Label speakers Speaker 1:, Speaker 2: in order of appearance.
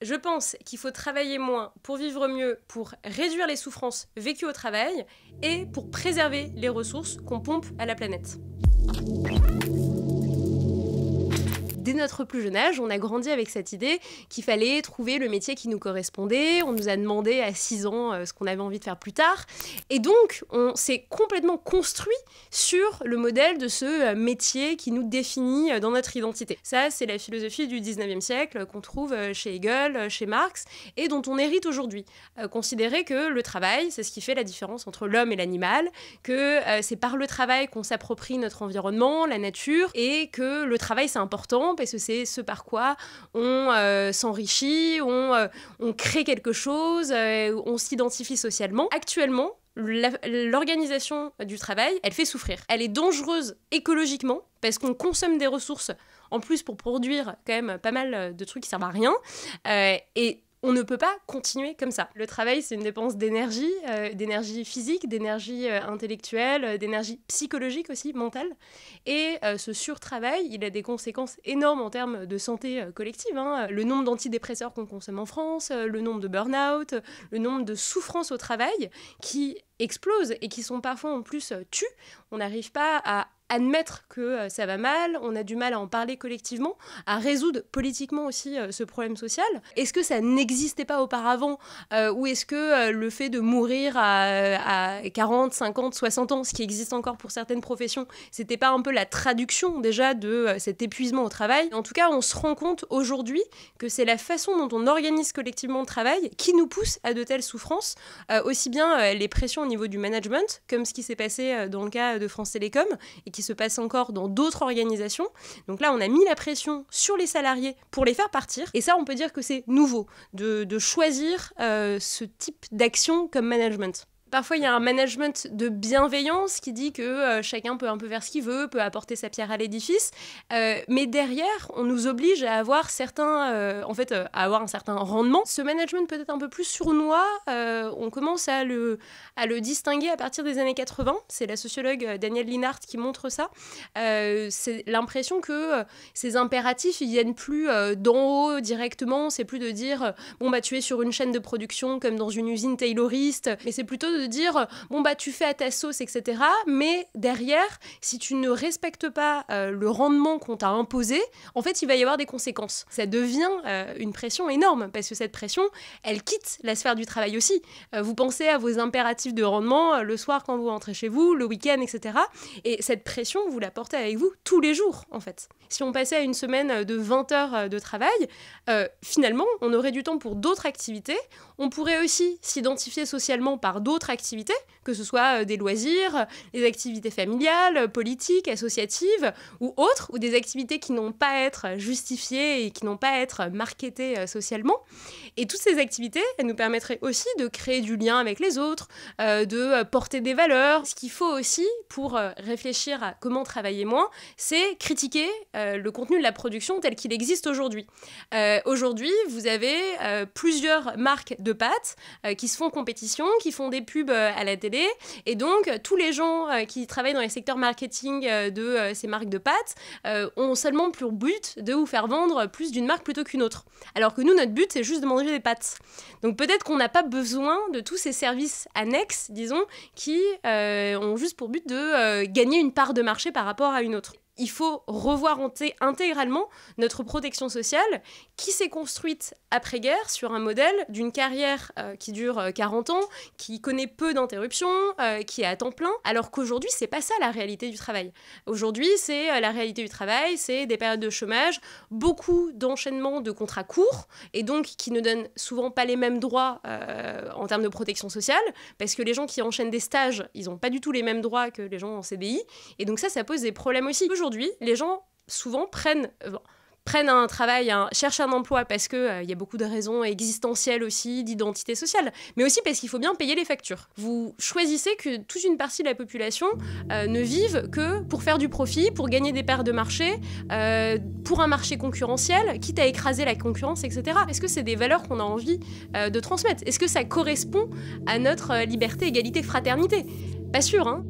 Speaker 1: je pense qu'il faut travailler moins pour vivre mieux, pour réduire les souffrances vécues au travail et pour préserver les ressources qu'on pompe à la planète dès notre plus jeune âge, on a grandi avec cette idée qu'il fallait trouver le métier qui nous correspondait. On nous a demandé à 6 ans euh, ce qu'on avait envie de faire plus tard. Et donc, on s'est complètement construit sur le modèle de ce euh, métier qui nous définit euh, dans notre identité. Ça, c'est la philosophie du 19e siècle qu'on trouve chez Hegel, chez Marx, et dont on hérite aujourd'hui. considérer que le travail, c'est ce qui fait la différence entre l'homme et l'animal, que c'est par le travail qu'on s'approprie notre environnement, la nature, et que le travail, c'est important parce que c'est ce par quoi on euh, s'enrichit, euh, on, crée quelque chose, euh, on s'identifie socialement. Actuellement, l'organisation du travail, elle fait souffrir. Elle est dangereuse écologiquement parce qu'on consomme des ressources en plus pour produire quand même pas mal de trucs qui servent à rien. et on ne peut pas continuer comme ça. Le travail, c'est une dépense d'énergie, euh, d'énergie physique, d'énergie euh, intellectuelle, euh, d'énergie psychologique aussi, mentale. Et ce ce surtravail, il a des conséquences énormes en termes de santé collective. Hein. Le nombre d'antidépresseurs qu'on consomme en France, le nombre de burn-out, le nombre de souffrances au travail qui explosent et qui sont parfois en plus euh, tues. On n'arrive pas à admettre que euh, ça va mal, on a du mal à en parler collectivement, à résoudre politiquement aussi euh, ce problème social. Est-ce que ça n'existait pas auparavant ou est-ce que le fait de mourir à, à, 40, 50, 60 ans, ce qui existe encore pour certaines professions, c'était pas un peu la traduction déjà de cet épuisement au travail En tout cas, on se rend compte aujourd'hui que c'est la façon dont on organise collectivement le travail qui nous pousse à de telles souffrances, aussi bien les pressions au niveau du management, comme ce qui s'est passé euh, dans le cas de France Télécom et qui se passe encore dans d'autres organisations. Donc là, on a mis la pression sur les salariés pour les faire partir. Et ça, on peut dire que c'est nouveau de, choisir euh, ce type d'action comme management. Parfois, il y a un management de bienveillance qui dit que euh, chacun peut un peu faire ce qu'il veut, peut apporter sa pierre à l'édifice. Euh, mais derrière, on nous oblige à avoir certains, euh, en fait, à avoir un certain rendement. Ce management peut être un peu plus sournois. on commence à le, à le distinguer à partir des années 80. C'est la sociologue Danielle Linhart qui montre ça. c'est l'impression que ces impératifs, ils viennent plus d'en haut directement. C'est plus de dire, bon, bah, tu es sur une chaîne de production comme dans une usine tayloriste, mais c'est plutôt dire euh, bon bah tu fais à ta sauce, etc. Mais derrière, si tu ne respectes pas euh, le rendement qu'on t'a imposé, en fait, il va y avoir des conséquences. Ça devient euh, une pression énorme parce que cette pression, elle quitte la sphère du travail aussi. vous pensez à vos impératifs de rendement le soir quand vous rentrez chez vous, le week-end, etc. Et cette pression, vous la portez avec vous tous les jours, en fait. Si on passait à une semaine de 20 heures de travail, finalement, on aurait du temps pour d'autres activités. On pourrait aussi s'identifier socialement par d'autres que ce soit euh, des loisirs, des activités familiales, politiques, associatives ou autres, ou des activités qui n'ont pas à être justifiées et qui n'ont pas à être marketées euh, socialement. Et toutes ces activités, elles nous permettraient aussi de créer du lien avec les autres, euh, de euh, porter des valeurs. Ce qu'il faut aussi pour euh, réfléchir à comment travailler moins, c'est critiquer le contenu de la production tel qu'il existe aujourd'hui. aujourd'hui, vous avez plusieurs marques de pâtes qui se font compétition, qui font des pubs à la télé. Et donc, tous les gens qui travaillent dans les secteurs marketing de ces marques de pâtes ont seulement pour but de vous faire vendre plus d'une marque plutôt qu'une autre. Alors que nous, notre but, c'est juste de demander donc peut-être qu'on n'a pas besoin de tous ces services annexes, disons, qui euh, ont juste pour but de euh, gagner une part de marché par rapport à une autre il faut revoir intégralement notre protection sociale qui s'est construite après-guerre sur un modèle d'une carrière euh, qui dure 40 euh, ans, qui connaît peu d'interruptions, euh, qui est à temps plein, alors qu'aujourd'hui, c'est pas ça la réalité du travail. Aujourd'hui, c'est la réalité du travail, c'est des périodes de chômage, beaucoup d'enchaînements de contrats courts et donc qui ne donnent souvent pas les mêmes droits en termes de protection sociale parce que les gens qui enchaînent des stages, ils n'ont pas du tout les mêmes droits que les gens en CDI et donc ça, ça pose des problèmes aussi aujourd'hui, les gens souvent prennent, euh, prennent un travail, cherchent un emploi parce qu'il euh, il y a beaucoup de raisons existentielles aussi, d'identité sociale, mais aussi parce qu'il faut bien payer les factures. Vous choisissez que toute une partie de la population euh, ne vive que pour faire du profit, pour gagner des paires de marché, pour un marché concurrentiel, quitte à écraser la concurrence, etc. Est-ce que c'est des valeurs qu'on a envie de transmettre Est-ce que ça correspond à notre liberté, égalité, fraternité Pas sûr, hein